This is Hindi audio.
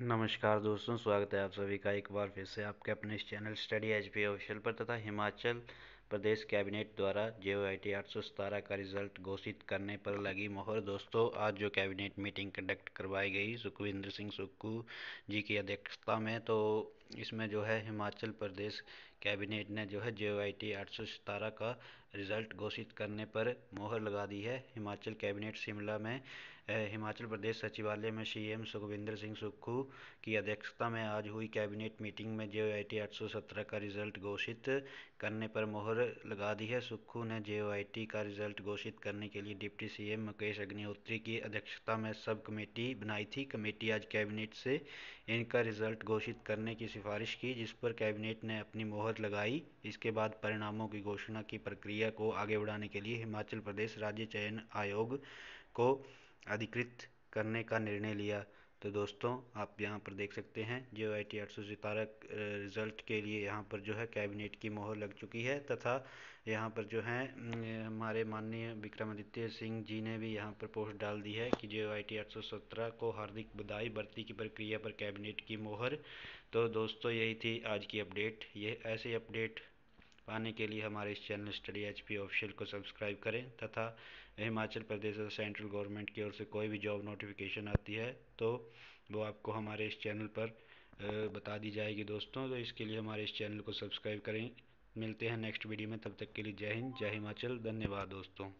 नमस्कार दोस्तों स्वागत है आप सभी का एक बार फिर से आपके अपने इस channel study H P official पर तथा हिमाचल प्रदेश कैबिनेट द्वारा जे ओ आठ सौ सतारह का रिजल्ट घोषित करने पर लगी मोहर दोस्तों आज जो कैबिनेट मीटिंग कंडक्ट करवाई गई सुखविंदर सिंह सुक्खू जी की अध्यक्षता में तो इसमें जो है हिमाचल प्रदेश कैबिनेट ने जो है जे ओ आठ सौ सतारह का रिजल्ट घोषित करने पर मोहर लगा दी है हिमाचल कैबिनेट शिमला में हिमाचल प्रदेश सचिवालय में सीएम सुखविंदर सिंह सुक्खू की अध्यक्षता में आज हुई कैबिनेट मीटिंग में जे ओ आठ सौ सत्रह का रिजल्ट घोषित करने पर मोहर मोहर लगा दी है सुक्खू ने जे का रिजल्ट घोषित करने के लिए डिप्टी सीएम मुकेश अग्निहोत्री की अध्यक्षता में सब कमेटी बनाई थी कमेटी आज कैबिनेट से इनका रिजल्ट घोषित करने की सिफारिश की जिस पर कैबिनेट ने अपनी मोहर लगाई इसके बाद परिणामों की घोषणा की प्रक्रिया को आगे बढ़ाने के लिए हिमाचल प्रदेश राज्य चयन आयोग को अधिकृत करने का निर्णय लिया तो दोस्तों आप यहाँ पर देख सकते हैं जे आई टी आठ सौ रिज़ल्ट के लिए यहाँ पर जो है कैबिनेट की मोहर लग चुकी है तथा यहाँ पर जो है हमारे माननीय विक्रमादित्य सिंह जी ने भी यहाँ पर पोस्ट डाल दी है कि जे आई टी आठ सौ सत्रह को हार्दिक बधाई भर्ती की प्रक्रिया पर कैबिनेट की मोहर तो दोस्तों यही थी आज की अपडेट ये ऐसे अपडेट पाने के लिए हमारे इस channel study H P official को सब्सक्राइब करें तथा हिमाचल प्रदेश और सेंट्रल गवर्नमेंट की ओर से कोई भी जॉब नोटिफिकेशन आती है तो वो आपको हमारे इस चैनल पर बता दी जाएगी दोस्तों तो इसके लिए हमारे इस चैनल को सब्सक्राइब करें मिलते हैं नेक्स्ट वीडियो में तब तक के लिए जय हिंद जय हिमाचल धन्यवाद दोस्तों